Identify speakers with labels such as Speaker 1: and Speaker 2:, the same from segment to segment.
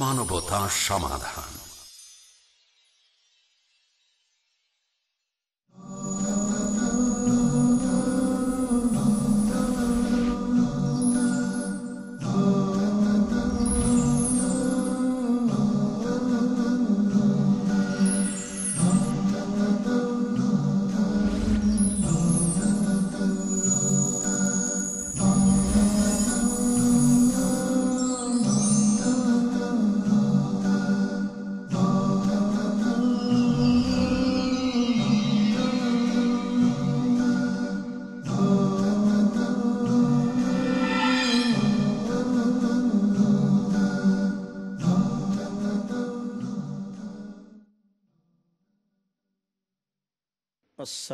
Speaker 1: মানবতা সমাধান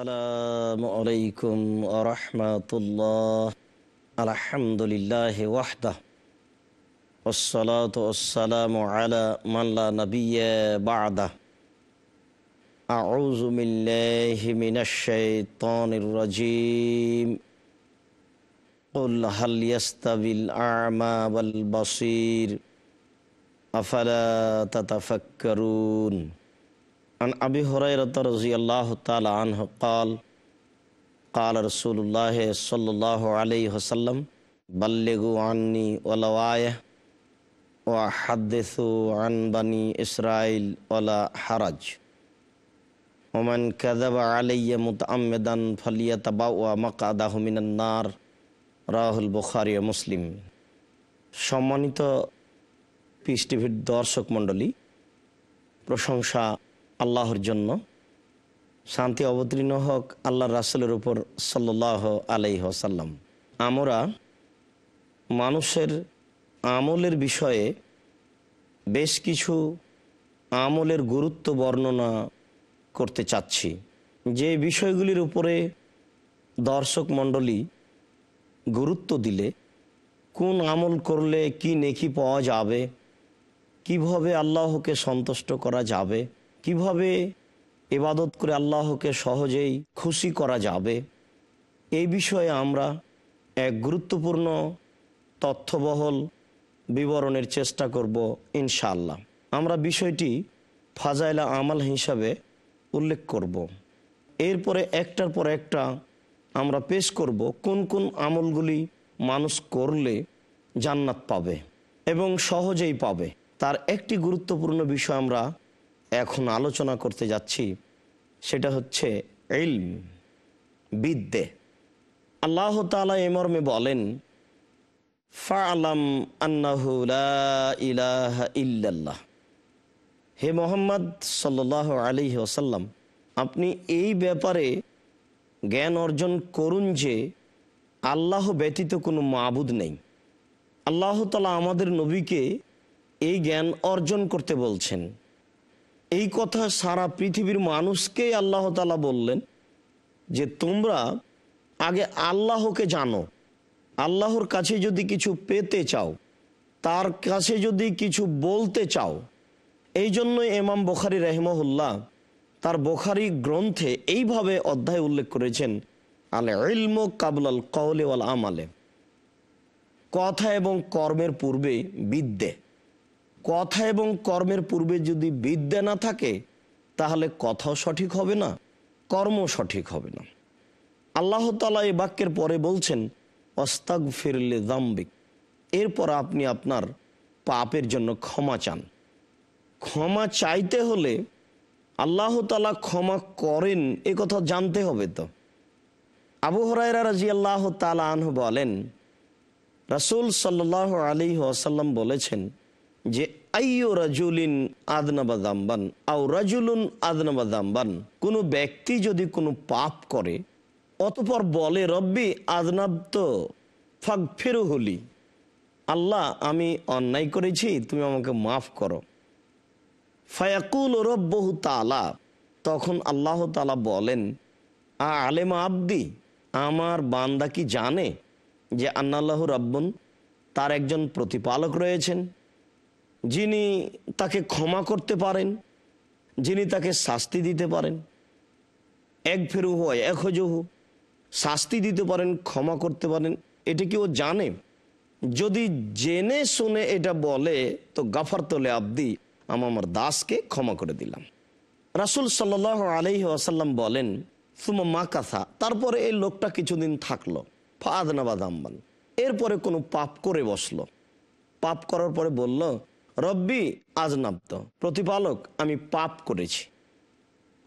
Speaker 2: আসসালামু আলাইকুম আরহামতুল্লাহ আলহামদুলিল্লাহ ওয়াহদা والصلاة والسلام على من لا نبي بعده أعوذ بالله من الشيطان الرجيم قل هل يستوي الأعمى والبصير أفلا تتفكرون عن أبي هريرة رضي الله تعالى عنه قال قال رسول الله صلى الله عليه وسلم بلغوا عني ولو آية وحدثوا عن بني إسرائيل ولا حرج ومن كذب علي متعمدا فليتبوأ مقعده من النار রাহুল বুখারি মুসলিম সম্মানিত পিস টিভির দর্শক মণ্ডলী প্রশংসা আল্লাহর জন্য শান্তি অবতীর্ণ হোক আল্লাহর রাসুলের উপর সাল্লাহ আলাইহ সাল্লাম আমরা মানুষের আমলের বিষয়ে বেশ কিছু আমলের গুরুত্ব বর্ণনা করতে চাচ্ছি যে বিষয়গুলির উপরে দর্শক মণ্ডলী গুরুত্ব দিলে কোন আমল করলে কি নেকি পাওয়া যাবে কিভাবে আল্লাহকে সন্তুষ্ট করা যাবে কিভাবে এবাদত করে আল্লাহকে সহজেই খুশি করা যাবে এই বিষয়ে আমরা এক গুরুত্বপূর্ণ তথ্যবহল বিবরণের চেষ্টা করব ইনশাআল্লাহ আমরা বিষয়টি ফাজাইলা আমাল হিসাবে উল্লেখ করব। এরপরে একটার পর একটা আমরা পেশ করব কোন কোন আমলগুলি মানুষ করলে জান্নাত পাবে এবং সহজেই পাবে তার একটি গুরুত্বপূর্ণ বিষয় আমরা এখন আলোচনা করতে যাচ্ছি সেটা হচ্ছে ইলম বিদ্যে আল্লাহ তালা এমর্মে বলেন ইল্লাল্লাহ হে মোহাম্মদ সাল্লাহ আলি ওসাল্লাম আপনি এই ব্যাপারে জ্ঞান অর্জন করুন যে আল্লাহ ব্যতীত কোনো মাবুদ নেই আল্লাহ তালা আমাদের নবীকে এই জ্ঞান অর্জন করতে বলছেন এই কথা সারা পৃথিবীর মানুষকেই আল্লাহ তালা বললেন যে তোমরা আগে আল্লাহকে জানো আল্লাহর কাছে যদি কিছু পেতে চাও তার কাছে যদি কিছু বলতে চাও এই জন্যই এমাম বখারি রহমহুল্লাহ তার বখারি গ্রন্থে এইভাবে অধ্যায় উল্লেখ করেছেন আলে ইলম কাবলাল কওলে আমালে কথা এবং কর্মের পূর্বে বিদ্যে কথা এবং কর্মের পূর্বে যদি বিদ্যা না থাকে তাহলে কথাও সঠিক হবে না কর্ম সঠিক হবে না আল্লাহ তালা এই বাক্যের পরে বলছেন অস্তাগ ফিরলে দাম্বিক এরপর আপনি আপনার পাপের জন্য ক্ষমা চান ক্ষমা চাইতে হলে আল্লাহ তালা ক্ষমা করেন এ কথা জানতে হবে তো আবু হরাইরা রাজি আল্লাহ তালা আনহ বলেন রাসুল সাল্লাহ আলী আসাল্লাম বলেছেন যে আইয় রাজুলিন আদনাবা দাম্বান আও রাজুলুন আদনাবা দাম্বান কোনো ব্যক্তি যদি কোনো পাপ করে অতপর বলে রব্বি আদনাব তো ফাঁক ফেরো হলি আল্লাহ আমি অন্যায় করেছি তুমি আমাকে মাফ করো ফায়াকুল রব্বহু তালা তখন আল্লাহ তালা বলেন আ আলেমা আব্দি আমার বান্দা কি জানে যে আন্নাল্লাহ রব্বন তার একজন প্রতিপালক রয়েছেন যিনি তাকে ক্ষমা করতে পারেন যিনি তাকে শাস্তি দিতে পারেন এক ফেরু হয় এক হজহু শাস্তি দিতে পারেন ক্ষমা করতে পারেন এটা কি ও জানে যদি জেনে শুনে এটা বলে তো গাফার তোলে আব্দি আমার দাসকে ক্ষমা করে দিলাম রাসুল সাল আলি আসাল্লাম বলেন সুমা মা কাথা তারপরে এই লোকটা কিছুদিন থাকলো ফাদনাবাদ আম্বান এরপরে কোনো পাপ করে বসলো পাপ করার পরে বলল রব্বি আজনাব্দ প্রতিপালক আমি পাপ করেছি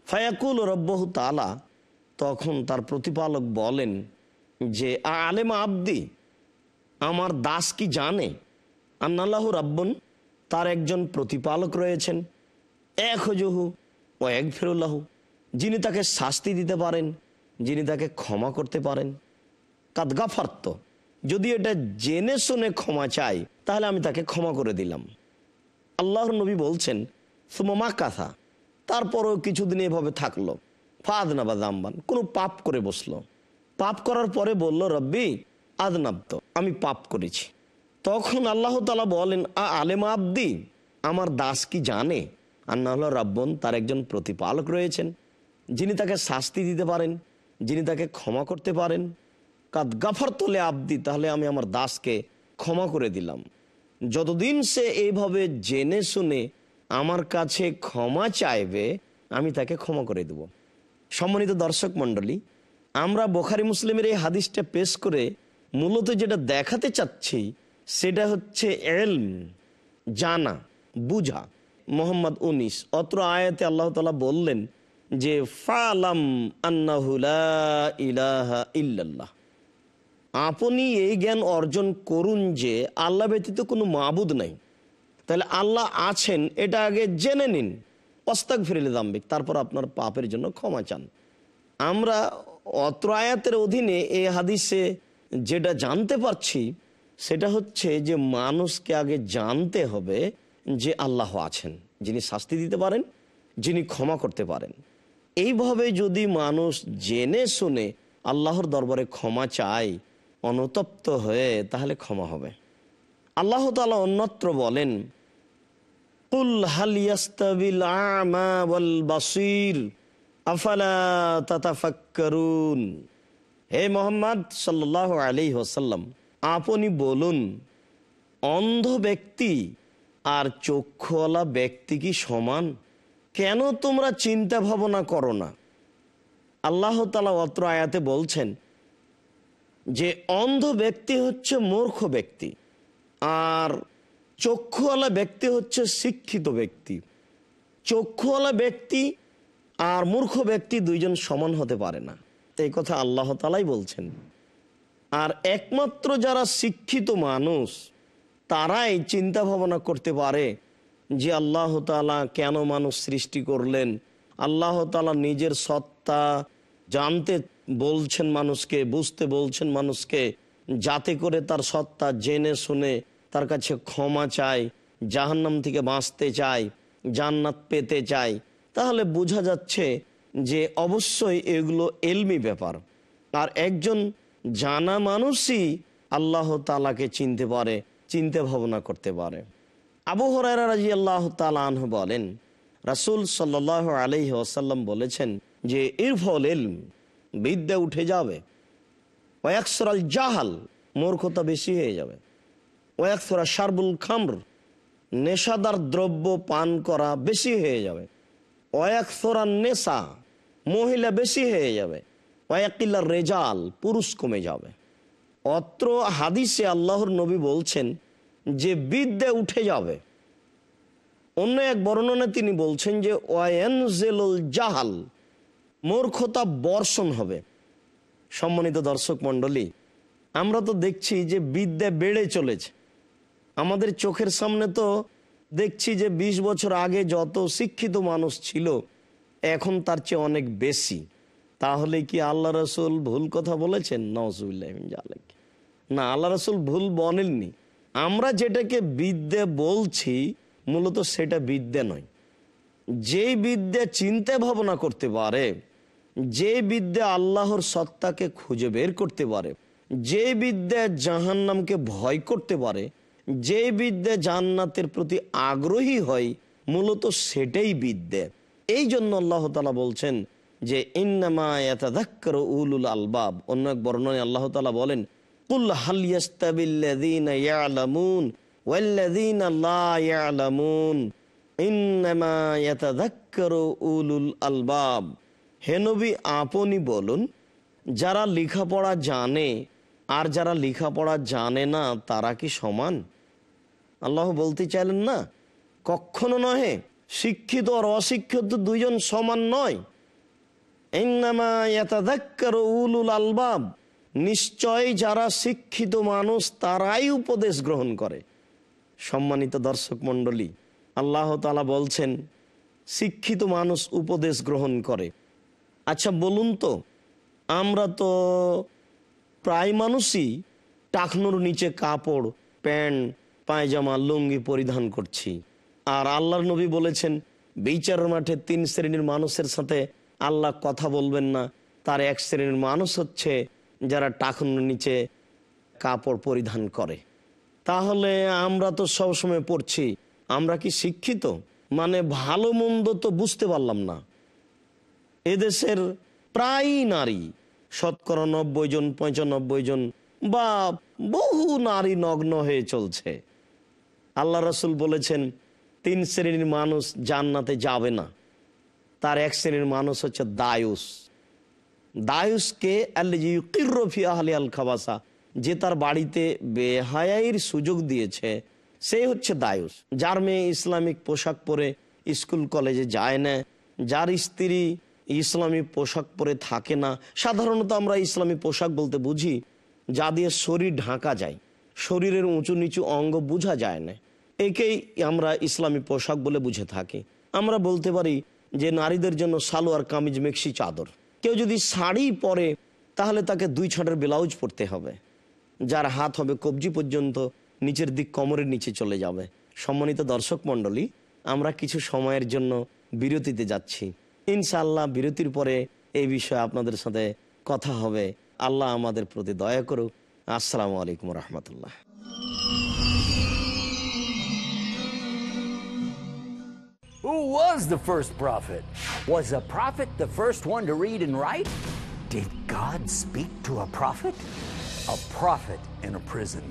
Speaker 2: ফায়াকুল রব্বহু তালা তখন তার প্রতিপালক বলেন যে আলেমা আব্দি আমার দাস কি জানে আন্নাল্লাহ রাব্বন তার একজন প্রতিপালক রয়েছেন এক হজহু ও এক ফেরুল্লাহু যিনি তাকে শাস্তি দিতে পারেন যিনি তাকে ক্ষমা করতে পারেন কাদগাফার্ত যদি এটা জেনে শুনে ক্ষমা চাই তাহলে আমি তাকে ক্ষমা করে দিলাম আল্লাহর নবী বলছেন সুমমা কাথা তারপরও কিছুদিন এভাবে থাকলো ফাদনা বা দামবান কোনো পাপ করে বসলো পাপ করার পরে বলল রব্বি আদনাব্দ আমি পাপ করেছি তখন আল্লাহ তালা বলেন আ আলেম আব্দি আমার দাস কি জানে আর না রাব্বন তার একজন প্রতিপালক রয়েছেন যিনি তাকে শাস্তি দিতে পারেন যিনি তাকে ক্ষমা করতে পারেন কাদ গাফার তোলে আব্দি তাহলে আমি আমার দাসকে ক্ষমা করে দিলাম যতদিন সে এইভাবে জেনে শুনে আমার কাছে ক্ষমা চাইবে আমি তাকে ক্ষমা করে দেব সম্মানিত দর্শক মন্ডলী আমরা বোখারি মুসলিমের এই হাদিসটা পেশ করে মূলত যেটা দেখাতে চাচ্ছি সেটা হচ্ছে এলম জানা বুঝা মোহাম্মদ উনিশ অত্র আয়াতে আল্লাহ তালা বললেন যে ফালাম আন্না ইলাহা ইল্লাল্লাহ আপনি এই জ্ঞান অর্জন করুন যে আল্লাহ ব্যতীত কোনো মাবুদ নাই তাহলে আল্লাহ আছেন এটা আগে জেনে নিন অস্তাক ফিরিলে দাম্বিক তারপর আপনার পাপের জন্য ক্ষমা চান আমরা অত্র আয়াতের অধীনে এ হাদিসে যেটা জানতে পারছি সেটা হচ্ছে যে মানুষকে আগে জানতে হবে যে আল্লাহ আছেন যিনি শাস্তি দিতে পারেন যিনি ক্ষমা করতে পারেন এইভাবে যদি মানুষ জেনে শুনে আল্লাহর দরবারে ক্ষমা চায় অনুতপ্ত হয়ে তাহলে ক্ষমা হবে আল্লাহ তালা অন্যত্র বলেন কুল হালিয়াস্তাবিল আমা ওয়াল বাসির আফালা তাতাফাক্কারুন হে মোহাম্মদ সাল্লাহ আলি হোসাল্লাম আপনি বলুন অন্ধ ব্যক্তি আর চক্ষুওয়ালা ব্যক্তি কি সমান কেন তোমরা চিন্তা ভাবনা করো না আল্লাহ তালা অত্র আয়াতে বলছেন যে অন্ধ ব্যক্তি হচ্ছে মূর্খ ব্যক্তি আর চক্ষুওয়ালা ব্যক্তি হচ্ছে শিক্ষিত ব্যক্তি চক্ষুওয়ালা ব্যক্তি আর মূর্খ ব্যক্তি দুইজন সমান হতে পারে না এই কথা আল্লাহ তালাই বলছেন আর একমাত্র যারা শিক্ষিত মানুষ তারাই চিন্তা ভাবনা করতে পারে যে আল্লাহ তালা কেন মানুষ সৃষ্টি করলেন আল্লাহ আল্লাহতালা নিজের সত্তা জানতে বলছেন মানুষকে বুঝতে বলছেন মানুষকে যাতে করে তার সত্তা জেনে শুনে তার কাছে ক্ষমা চায় জাহান্নাম থেকে বাঁচতে চায় জান্নাত পেতে চায় তাহলে বোঝা যাচ্ছে যে অবশ্যই এগুলো এলমি ব্যাপার আর একজন জানা মানুষই আল্লাহ তালাকে চিনতে পারে চিন্তা ভাবনা করতে পারে আবু হরাইরা রাজি আল্লাহ তালান বলেন রাসুল সাল্লাহ আলহি আসাল্লাম বলেছেন যে ইরফল এলম বিদ্যা উঠে যাবে ওয়াকসরাল জাহাল মূর্খতা বেশি হয়ে যাবে ওয়াকসরা শারবুল খামর নেশাদার দ্রব্য পান করা বেশি হয়ে যাবে ওয়াকসরা নেশা মহিলা বেশি হয়ে যাবে ওয়াকিল্লা রেজাল পুরুষ কমে যাবে অত্র হাদিসে আল্লাহর নবী বলছেন যে বিদ্যে উঠে যাবে অন্য এক বর্ণনা তিনি বলছেন যে ওয়ান জাহাল মূর্খতা বর্ষণ হবে সম্মানিত দর্শক মণ্ডলী আমরা তো দেখছি যে বিদ্যা বেড়ে চলেছে আমাদের চোখের সামনে তো দেখছি যে ২০ বছর আগে যত শিক্ষিত মানুষ ছিল এখন তার চেয়ে অনেক বেশি তাহলে কি আল্লাহ রসুল ভুল কথা বলেছেন নজুল্লাহ না আল্লাহ রসুল ভুল বলেননি আমরা যেটাকে বিদ্যে বলছি মূলত সেটা বিদ্যা নয় যেই বিদ্যা চিন্তা ভাবনা করতে পারে যে বিদ্যা আল্লাহর সত্তাকে খুঁজে বের করতে পারে যে বিদ্যা জাহান্নামকে ভয় করতে পারে যে বিদ্যা জান্নাতের প্রতি আগ্রহী হয় মূলত সেটাই বিদ্যা এই জন্য আল্লাহ তালা বলছেন যে আলবাব অন্য এক বর্ণনে আল্লাহ তালা বলেন আলবাব হেনবি আপনি বলুন যারা লেখাপড়া জানে আর যারা লেখাপড়া জানে না তারা কি সমান আল্লাহ বলতে চাইলেন না কখনো নহে শিক্ষিত আর অশিক্ষিত দুজন সমান নয় আলবাব নিশ্চয় যারা শিক্ষিত মানুষ তারাই উপদেশ গ্রহণ করে সম্মানিত দর্শক মন্ডলী আল্লাহ তালা বলছেন শিক্ষিত মানুষ উপদেশ গ্রহণ করে আচ্ছা বলুন তো আমরা তো প্রায় মানুষই টাকনুর নিচে কাপড় প্যান্ট পায়জামা লুঙ্গি পরিধান করছি আর আল্লাহর নবী বলেছেন বিচার মাঠে তিন শ্রেণীর মানুষের সাথে আল্লাহ কথা বলবেন না তার এক শ্রেণীর মানুষ হচ্ছে যারা টাকনুর নিচে কাপড় পরিধান করে তাহলে আমরা তো সবসময় পড়ছি আমরা কি শিক্ষিত মানে ভালো মন্দ তো বুঝতে পারলাম না এদেশের প্রায় নারী শতকরা নব্বই জন পঁচানব্বই জন বা বহু নারী নগ্ন হয়ে চলছে আল্লাহ রসুল বলেছেন তিন শ্রেণীর মানুষ জান্নাতে যাবে না তার এক শ্রেণীর মানুষ হচ্ছে দায়ুস দায়ুসকে আল্লাফি খাবাসা যে তার বাড়িতে বেহায়াইর সুযোগ দিয়েছে সেই হচ্ছে দায়ুস যার মেয়ে ইসলামিক পোশাক পরে স্কুল কলেজে যায় না যার স্ত্রী ইসলামী পোশাক পরে থাকে না সাধারণত আমরা ইসলামী পোশাক বলতে বুঝি যা দিয়ে শরীর ঢাকা যায় শরীরের উঁচু নিচু অঙ্গ বোঝা যায় না একেই আমরা ইসলামী পোশাক বলে বুঝে থাকি আমরা বলতে পারি যে নারীদের জন্য সালোয়ার কামিজ মেক্সি চাদর কেউ যদি শাড়ি পরে তাহলে তাকে দুই ছাটের ব্লাউজ পরতে হবে যার হাত হবে কবজি পর্যন্ত নিচের দিক কোমরের নিচে চলে যাবে সম্মানিত দর্শক মন্ডলী আমরা কিছু সময়ের জন্য বিরতিতে যাচ্ছি বিরতির পরে এই বিষয়ে আপনাদের সাথে কথা হবে আল্লাহ আমাদের প্রতি দয়া করুক আসসালামু আলাইকুম রহমতুল্লাহ
Speaker 1: Who was the first prophet? Was a prophet the first one to read and write? Did God speak to a prophet? A prophet in a prison.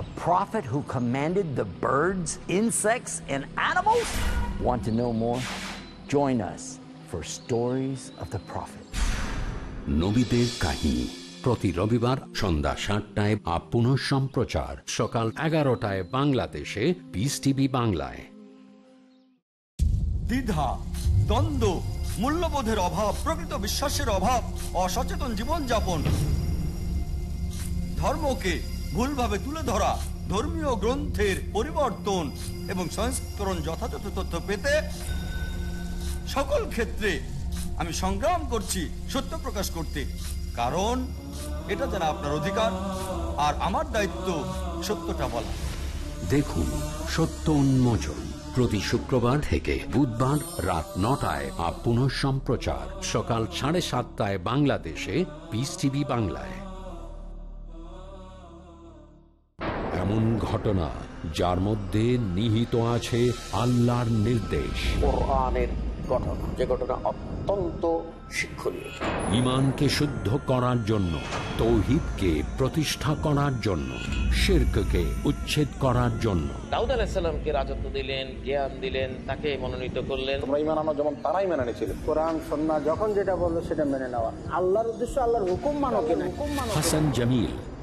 Speaker 1: A prophet who commanded the birds, insects, and animals? Want to know more? Join us for stories of the prophet নবীদের কাহিনী প্রতি রবিবার সন্ধ্যা সাতটায় আপন সম্প্রচার সকাল এগারোটায় বাংলাদেশে পিস টিভি বাংলায়
Speaker 2: দ্বিধা দ্বন্দ্ব মূল্যবোধের অভাব প্রকৃত বিশ্বাসের অভাব অসচেতন জীবনযাপন ধর্মকে ভুলভাবে তুলে ধরা ধর্মীয় গ্রন্থের পরিবর্তন এবং সংস্করণ যথাযথ তথ্য পেতে সকল ক্ষেত্রে আমি সংগ্রাম করছি
Speaker 1: সত্য প্রকাশ করতে কারণ এটা যেন আপনার অধিকার আর আমার দায়িত্ব সত্যটা বলা দেখুন সত্য উন্মোচন প্রতি শুক্রবার থেকে বুধবার রাত নটায় আর পুনঃ সম্প্রচার সকাল সাড়ে সাতটায় বাংলাদেশে পিস টিভি বাংলায় এমন ঘটনা যার মধ্যে নিহিত আছে আল্লাহর নির্দেশ গঠন যে ঘটনা অত্যন্ত শিক্ষণীয় ইমানকে শুদ্ধ করার জন্য তৌহিদকে প্রতিষ্ঠা করার জন্য শিরককে উচ্ছেদ করার জন্য
Speaker 2: দাউদ আলাহিসাল্লামকে রাজত্ব দিলেন জ্ঞান দিলেন তাকে মনোনীত করলেন তোমরা ইমান আনো যেমন তারাই মেনে নিয়েছিল কোরআন সন্না যখন যেটা বললো সেটা মেনে নেওয়া আল্লাহর উদ্দেশ্য আল্লাহর হুকুম মানো কিনা হাসান
Speaker 1: জামিল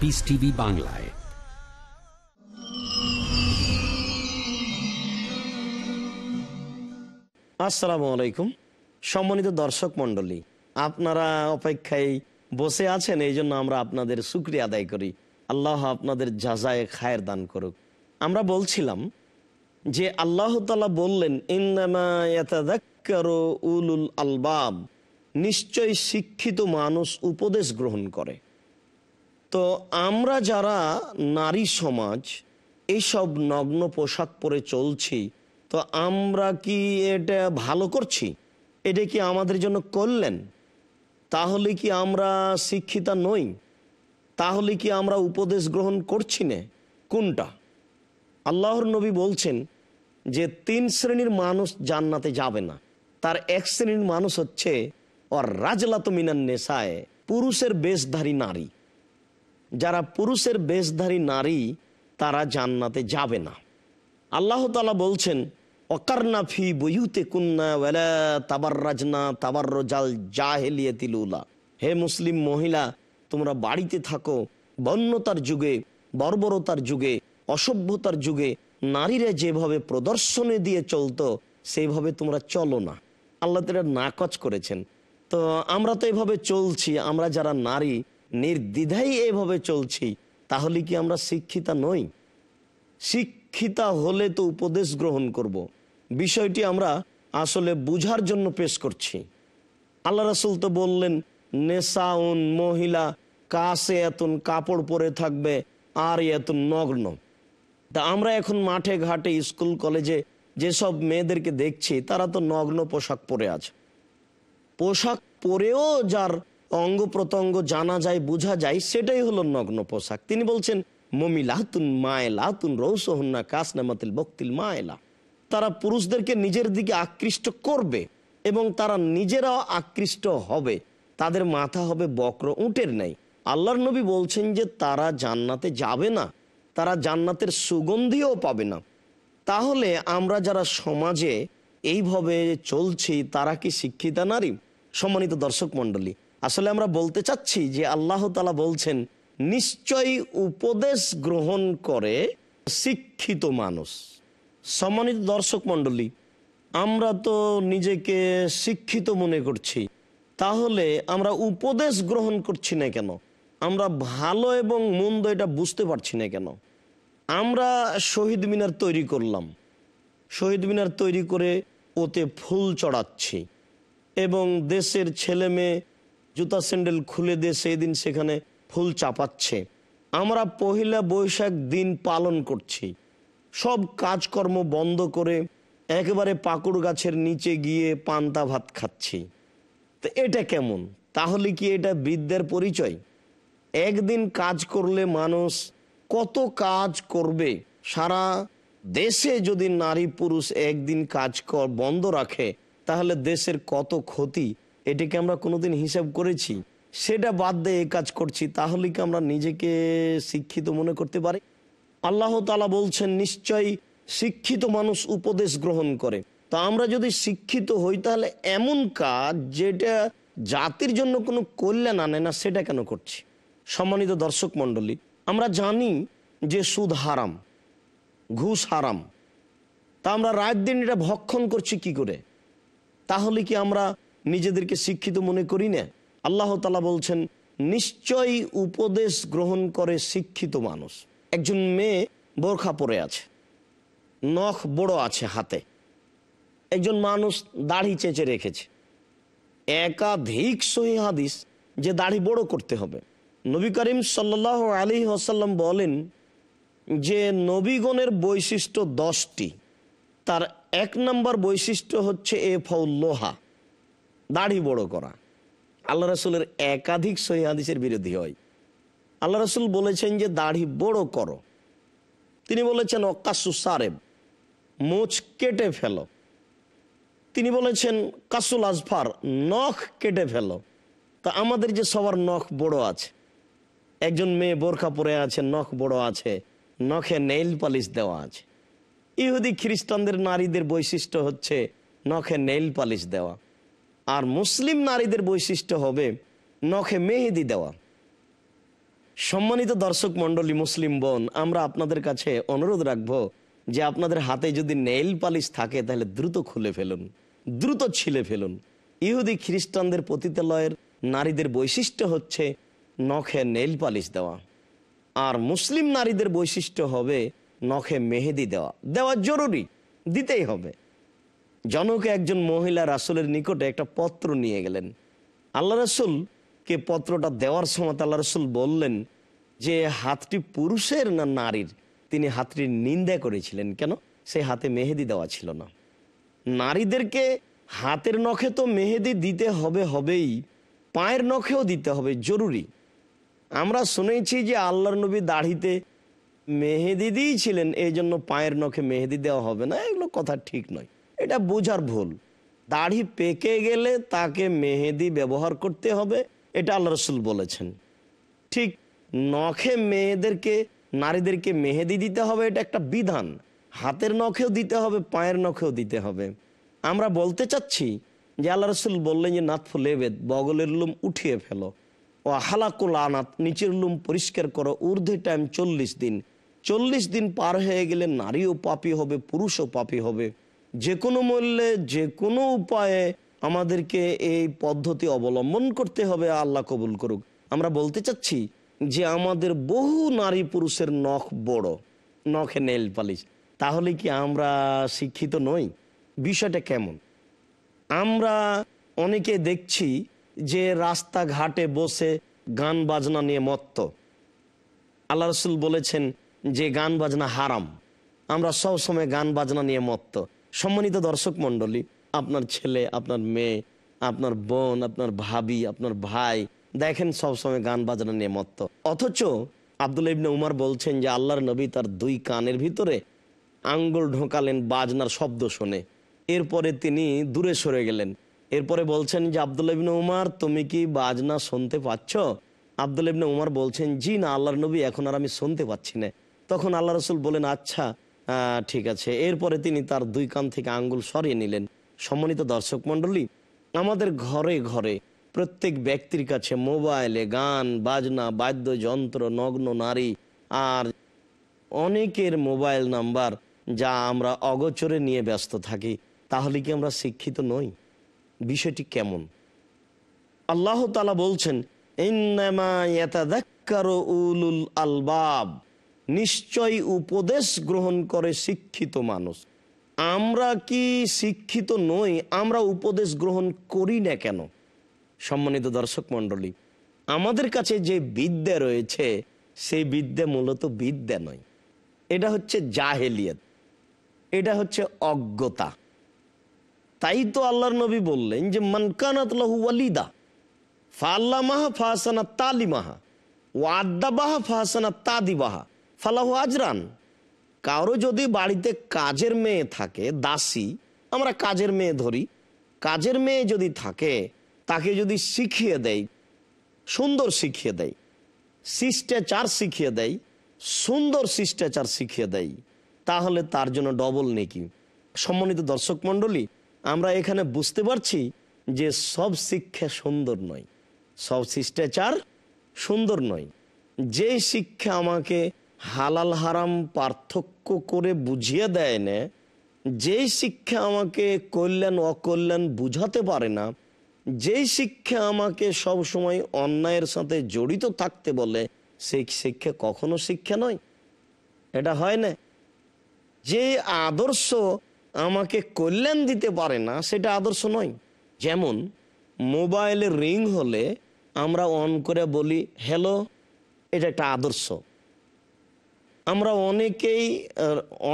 Speaker 1: পিস টিভি বাংলায়
Speaker 2: আসসালামু আলাইকুম সম্মানিত দর্শক মন্ডলী আপনারা অপেক্ষায় বসে আছেন এই জন্য আমরা আপনাদের সুক্রিয়া আদায় করি আল্লাহ আপনাদের যাজায় খায়ের দান করুক আমরা বলছিলাম যে আল্লাহ তালা বললেন উলুল আলবাব নিশ্চয় শিক্ষিত মানুষ উপদেশ গ্রহণ করে তো আমরা যারা নারী সমাজ এইসব নগ্ন পোশাক পরে চলছি তো আমরা কি এটা ভালো করছি এটা কি আমাদের জন্য করলেন তাহলে কি আমরা শিক্ষিতা নই তাহলে কি আমরা উপদেশ গ্রহণ করছি না কোনটা আল্লাহর নবী বলছেন যে তিন শ্রেণীর মানুষ জান্নাতে যাবে না তার এক শ্রেণীর মানুষ হচ্ছে অর রাজলাত মিনান নেশায় পুরুষের বেশধারী নারী যারা পুরুষের বেশধারী নারী তারা জান্নাতে যাবে না আল্লাহ তালা বলছেন অকারনা ফি বইউতে কুন্না ওয়ালা তাবার রাজনা তাবার রজাল জাহেলিয়ে তিলুলা হে মুসলিম মহিলা তোমরা বাড়িতে থাকো বন্যতার যুগে বর্বরতার যুগে অসভ্যতার যুগে নারীরা যেভাবে প্রদর্শনী দিয়ে চলতো সেইভাবে তোমরা চলো না আল্লাহ তারা নাকচ করেছেন তো আমরা তো এভাবে চলছি আমরা যারা নারী নির্দ্বিধাই এভাবে চলছি তাহলে কি আমরা শিক্ষিতা নই শিক্ষিতা হলে তো উপদেশ গ্রহণ করব। বিষয়টি আমরা আসলে বুঝার জন্য পেশ করছি আল্লাহ রাসুল তো বললেন নেশাউন মহিলা কাশে এতন কাপড় পরে থাকবে আর এত নগ্ন তা আমরা এখন মাঠে ঘাটে স্কুল কলেজে যেসব মেয়েদেরকে দেখছি তারা তো নগ্ন পোশাক পরে আছে পোশাক পরেও যার অঙ্গ প্রত্যঙ্গ জানা যায় বোঝা যায় সেটাই হলো নগ্ন পোশাক তিনি বলছেন মমিলাহাতুন মায়েলাহাতুন রৌসহন্না কাসনামাতিল বক্তিল মায়েলা তারা পুরুষদেরকে নিজের দিকে আকৃষ্ট করবে এবং তারা নিজেরাও আকৃষ্ট হবে তাদের মাথা হবে বক্র উঁটের নাই আল্লাহর নবী বলছেন যে তারা জান্নাতে যাবে না তারা জান্নাতের সুগন্ধিও পাবে না তাহলে আমরা যারা সমাজে এইভাবে চলছি তারা কি শিক্ষিতা নারী সম্মানিত দর্শক মন্ডলী আসলে আমরা বলতে চাচ্ছি যে আল্লাহ তালা বলছেন নিশ্চয়ই উপদেশ গ্রহণ করে শিক্ষিত মানুষ সম্মানিত দর্শক মণ্ডলী আমরা তো নিজেকে শিক্ষিত মনে করছি তাহলে আমরা উপদেশ গ্রহণ করছি না কেন আমরা ভালো এবং মন্দ এটা বুঝতে পারছি না কেন আমরা শহীদ মিনার তৈরি করলাম শহীদ মিনার তৈরি করে ওতে ফুল চড়াচ্ছি এবং দেশের ছেলে মেয়ে জুতা স্যান্ডেল খুলে দিয়ে সেই দিন সেখানে ফুল চাপাচ্ছে আমরা পহিলা বৈশাখ দিন পালন করছি সব কাজকর্ম বন্ধ করে একেবারে পাকুড় গাছের নিচে গিয়ে পান্তা ভাত খাচ্ছি তো এটা কেমন তাহলে কি এটা বৃদ্ধের পরিচয় একদিন কাজ করলে মানুষ কত কাজ করবে সারা দেশে যদি নারী পুরুষ একদিন কাজ বন্ধ রাখে তাহলে দেশের কত ক্ষতি এটাকে আমরা কোনোদিন হিসাব করেছি সেটা বাদ দিয়ে কাজ করছি তাহলে কি আমরা নিজেকে শিক্ষিত মনে করতে পারি আল্লাহ তালা বলছেন নিশ্চয়ই শিক্ষিত মানুষ উপদেশ গ্রহণ করে তা আমরা যদি শিক্ষিত হই তাহলে এমন কাজ যেটা জাতির জন্য কোনো কল্যাণ আনে না সেটা কেন করছি সম্মানিত দর্শক মণ্ডলী আমরা জানি যে সুদ হারাম ঘুষ হারাম তা আমরা রায় দিন এটা ভক্ষণ করছি কি করে তাহলে কি আমরা নিজেদেরকে শিক্ষিত মনে করি না আল্লাহ তালা বলছেন নিশ্চয়ই উপদেশ গ্রহণ করে শিক্ষিত মানুষ একজন মেয়ে বোরখা পরে আছে নখ বড় আছে হাতে একজন মানুষ দাড়ি চেঁচে রেখেছে একাধিক সহি হাদিস যে দাড়ি বড় করতে হবে নবী করিম সাল্লাহ আলী হাসাল্লাম বলেন যে নবীগণের বৈশিষ্ট্য দশটি তার এক নম্বর বৈশিষ্ট্য হচ্ছে এ ফৌল্লোহা দাড়ি বড় করা আল্লাহ রসুলের একাধিক সহিহাদিসের বিরোধী হয় আল্লাহ রসুল বলেছেন যে দাড়ি বড় করো তিনি বলেছেন অকাসু সারেব মোচ কেটে ফেলো তিনি বলেছেন কাসুল আজফার নখ কেটে ফেলো তা আমাদের যে সবার নখ বড় আছে একজন মেয়ে বোরখা পরে আছে নখ বড় আছে নখে নেইল পালিশ দেওয়া আছে ইহুদি খ্রিস্টানদের নারীদের বৈশিষ্ট্য হচ্ছে নখে নেইল পালিশ দেওয়া আর মুসলিম নারীদের বৈশিষ্ট্য হবে নখে মেহেদি দেওয়া সম্মানিত দর্শক মন্ডলী মুসলিম বোন আমরা আপনাদের কাছে অনুরোধ রাখব যে আপনাদের হাতে যদি নেইল পালিশ থাকে তাহলে দ্রুত খুলে ফেলুন দ্রুত ছিলে ফেলুন ইহুদি খ্রিস্টানদের পতিতালয়ের নারীদের বৈশিষ্ট্য হচ্ছে নখে নেইল পালিশ দেওয়া আর মুসলিম নারীদের বৈশিষ্ট্য হবে নখে মেহেদি দেওয়া দেওয়া জরুরি দিতেই হবে জনক একজন মহিলা রাসুলের নিকটে একটা পত্র নিয়ে গেলেন আল্লাহ রাসুলকে পত্রটা দেওয়ার সময় আল্লাহ রাসুল বললেন যে হাতটি পুরুষের না নারীর তিনি হাতটির নিন্দা করেছিলেন কেন সেই হাতে মেহেদি দেওয়া ছিল না নারীদেরকে হাতের নখে তো মেহেদি দিতে হবে হবেই পায়ের নখেও দিতে হবে জরুরি আমরা শুনেছি যে আল্লাহ নবী দাড়িতে মেহেদি দিয়েছিলেন এই জন্য পায়ের নখে মেহেদি দেওয়া হবে না এগুলো কথা ঠিক নয় এটা বোঝার ভুল দাড়ি পেকে গেলে তাকে মেহেদি ব্যবহার করতে হবে এটা আল্লাহ রসুল বলেছেন ঠিক নখে মেয়েদেরকে নারীদেরকে মেহেদি দিতে হবে এটা একটা বিধান হাতের নখেও দিতে হবে পায়ের নখেও দিতে হবে আমরা বলতে চাচ্ছি যে আল্লাহ রসুল বললেন যে নাথ লেবেদ বগলের লুম উঠিয়ে ফেলো ও হালাকুল আনাত নিচের লুম পরিষ্কার করো ঊর্ধ্বে টাইম চল্লিশ দিন চল্লিশ দিন পার হয়ে গেলে নারীও পাপি হবে পুরুষও পাপি হবে যে কোনো মূল্যে যে কোনো উপায়ে আমাদেরকে এই পদ্ধতি অবলম্বন করতে হবে আল্লাহ কবুল করুক আমরা বলতে চাচ্ছি যে আমাদের বহু নারী পুরুষের নখ বড় নখে নেল পালিশ তাহলে কি আমরা শিক্ষিত নই বিষয়টা কেমন আমরা অনেকে দেখছি যে রাস্তাঘাটে বসে গান বাজনা নিয়ে মত্ত আল্লাহ রসুল বলেছেন যে গান বাজনা হারাম আমরা সবসময় গান বাজনা নিয়ে মত্ত সম্মানিত দর্শক মন্ডলী আপনার ছেলে আপনার মেয়ে আপনার বোন আপনার ভাবি আপনার ভাই দেখেন সবসময় গান বাজনা নিয়ে মত্ত অথচ আব্দুল ইবনে উমার বলছেন যে আল্লাহর নবী তার দুই কানের ভিতরে আঙ্গুল ঢোকালেন বাজনার শব্দ শুনে এরপরে তিনি দূরে সরে গেলেন এরপরে বলছেন যে আব্দুল ইবনে উমার তুমি কি বাজনা শুনতে পাচ্ছ আব্দুল ইবনে উমার বলছেন জি না আল্লাহর নবী এখন আর আমি শুনতে পাচ্ছি না তখন আল্লাহ রসুল বলেন আচ্ছা ঠিক আছে এরপরে তিনি তার দুই কান থেকে আঙ্গুল সরিয়ে নিলেন সম্মানিত দর্শক মন্ডলী আমাদের ঘরে ঘরে প্রত্যেক ব্যক্তির কাছে মোবাইলে গান বাজনা বাদ্যযন্ত্র নগ্ন নারী আর অনেকের মোবাইল নাম্বার যা আমরা অগোচরে নিয়ে ব্যস্ত থাকি তাহলে কি আমরা শিক্ষিত নই বিষয়টি কেমন আল্লাহ তালা বলছেন ইন্নামা ইয়াতাদাক্কারু উলুল আলবাব নিশ্চয় উপদেশ গ্রহণ করে শিক্ষিত মানুষ আমরা কি শিক্ষিত নই আমরা উপদেশ গ্রহণ করি না কেন সম্মানিত দর্শক মন্ডলী আমাদের কাছে যে বিদ্যা রয়েছে সেই বিদ্যা মূলত বিদ্যা নয় এটা হচ্ছে জাহেলিয়াত এটা হচ্ছে অজ্ঞতা তাই তো আল্লাহর নবী বললেন যে মানকানাত লাহু ওয়ালিদা ফাল্লামাহা ফাহসানা তালিমাহা ও আদাবাহা ফাহসানা তাদিবাহা ফালাহু আজরান কারো যদি বাড়িতে কাজের মেয়ে থাকে দাসী আমরা কাজের মেয়ে ধরি কাজের মেয়ে যদি থাকে তাকে যদি শিখিয়ে দেয় সুন্দর শিখিয়ে দেয় শিষ্টাচার শিখিয়ে দেয় সুন্দর শিষ্টাচার শিখিয়ে দেয় তাহলে তার জন্য ডবল নেকি সম্মানিত দর্শক মন্ডলী আমরা এখানে বুঝতে পারছি যে সব শিক্ষা সুন্দর নয় সব শিষ্টাচার সুন্দর নয় যে শিক্ষা আমাকে হালাল হারাম পার্থক্য করে বুঝিয়ে দেয় না যেই শিক্ষা আমাকে কল্যাণ অকল্যাণ বুঝাতে পারে না যেই শিক্ষা আমাকে সব সময় অন্যায়ের সাথে জড়িত থাকতে বলে সেই শিক্ষা কখনো শিক্ষা নয় এটা হয় না যে আদর্শ আমাকে কল্যাণ দিতে পারে না সেটা আদর্শ নয় যেমন মোবাইলে রিং হলে আমরা অন করে বলি হ্যালো এটা একটা আদর্শ আমরা অনেকেই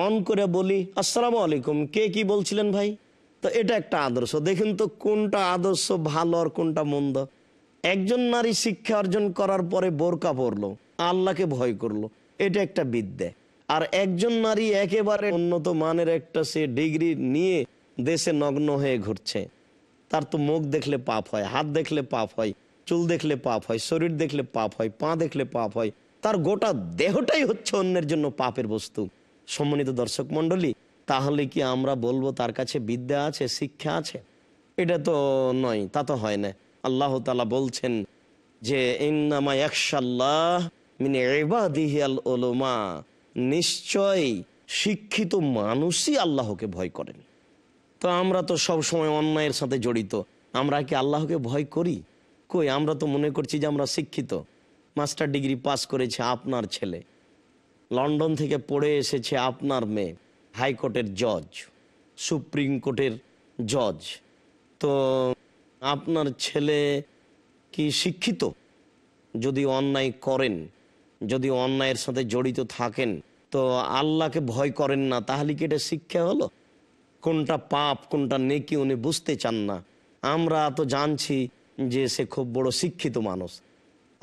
Speaker 2: অন করে বলি আসসালাম আলাইকুম কে কি বলছিলেন ভাই তো এটা একটা আদর্শ দেখুন তো কোনটা আদর্শ ভালো আর কোনটা মন্দ একজন নারী শিক্ষা অর্জন করার পরে বোরকা পরলো আল্লাহকে ভয় করলো এটা একটা বিদ্যা আর একজন নারী একেবারে উন্নত মানের একটা সে ডিগ্রি নিয়ে দেশে নগ্ন হয়ে ঘুরছে তার তো মুখ দেখলে পাপ হয় হাত দেখলে পাপ হয় চুল দেখলে পাপ হয় শরীর দেখলে পাপ হয় পা দেখলে পাপ হয় তার গোটা দেহটাই হচ্ছে অন্যের জন্য পাপের বস্তু সম্মানিত দর্শক মন্ডলী তাহলে কি আমরা বলবো তার কাছে বিদ্যা আছে শিক্ষা আছে এটা তো নয় তা তো হয় না আল্লাহ তালা বলছেন যে ওলোমা নিশ্চয় শিক্ষিত মানুষই আল্লাহকে ভয় করেন তো আমরা তো সব সময় অন্যায়ের সাথে জড়িত আমরা কি আল্লাহকে ভয় করি কই আমরা তো মনে করছি যে আমরা শিক্ষিত মাস্টার ডিগ্রি পাস করেছে আপনার ছেলে লন্ডন থেকে পড়ে এসেছে আপনার মেয়ে হাইকোর্টের জজ সুপ্রিম কোর্টের জজ তো আপনার ছেলে কি শিক্ষিত যদি অন্যায় করেন যদি অন্যায়ের সাথে জড়িত থাকেন তো আল্লাহকে ভয় করেন না তাহলে কি এটা শিক্ষা হলো কোনটা পাপ কোনটা নেকি উনি বুঝতে চান না আমরা তো জানছি যে সে খুব বড় শিক্ষিত মানুষ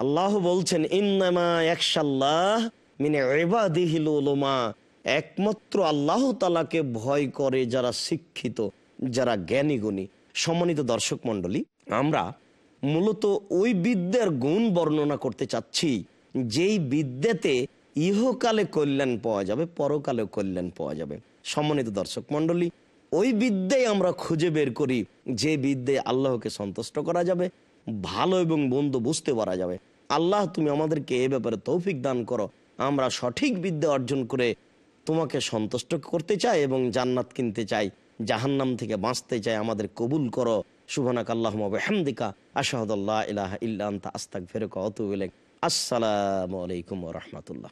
Speaker 2: আল্লাহ বলছেন ইন্নামা একশাল্লাহ মিনে এবাদিহিল একমাত্র আল্লাহ তালাকে ভয় করে যারা শিক্ষিত যারা জ্ঞানী গুণী সম্মানিত দর্শক মন্ডলী আমরা মূলত ওই বিদ্যার গুণ বর্ণনা করতে চাচ্ছি যেই বিদ্যাতে ইহকালে কল্যাণ পাওয়া যাবে পরকালে কল্যাণ পাওয়া যাবে সম্মানিত দর্শক মন্ডলী ওই বিদ্যায় আমরা খুঁজে বের করি যে বিদ্যায় আল্লাহকে সন্তুষ্ট করা যাবে ভালো এবং বন্ধু বুঝতে পারা যাবে আল্লাহ তুমি আমাদেরকে এ ব্যাপারে তৌফিক দান করো আমরা সঠিক বিদ্যা অর্জন করে তোমাকে সন্তুষ্ট করতে চাই এবং জান্নাত কিনতে চাই জাহান্নাম থেকে বাঁচতে চাই আমাদের কবুল করো শুভনাক আল্লাহ ওয়া বিহামদিকা আশহাদু আল্লা ইলাহা ইল্লা আসসালামু আলাইকুম রহমতুল্লাহ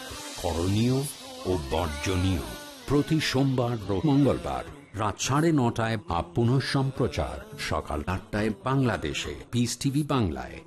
Speaker 1: করণীয় ও বর্জনীয় প্রতি সোমবার মঙ্গলবার রাত সাড়ে নটায় বা পুনঃ সম্প্রচার সকাল আটটায় বাংলাদেশে পিস টিভি বাংলায়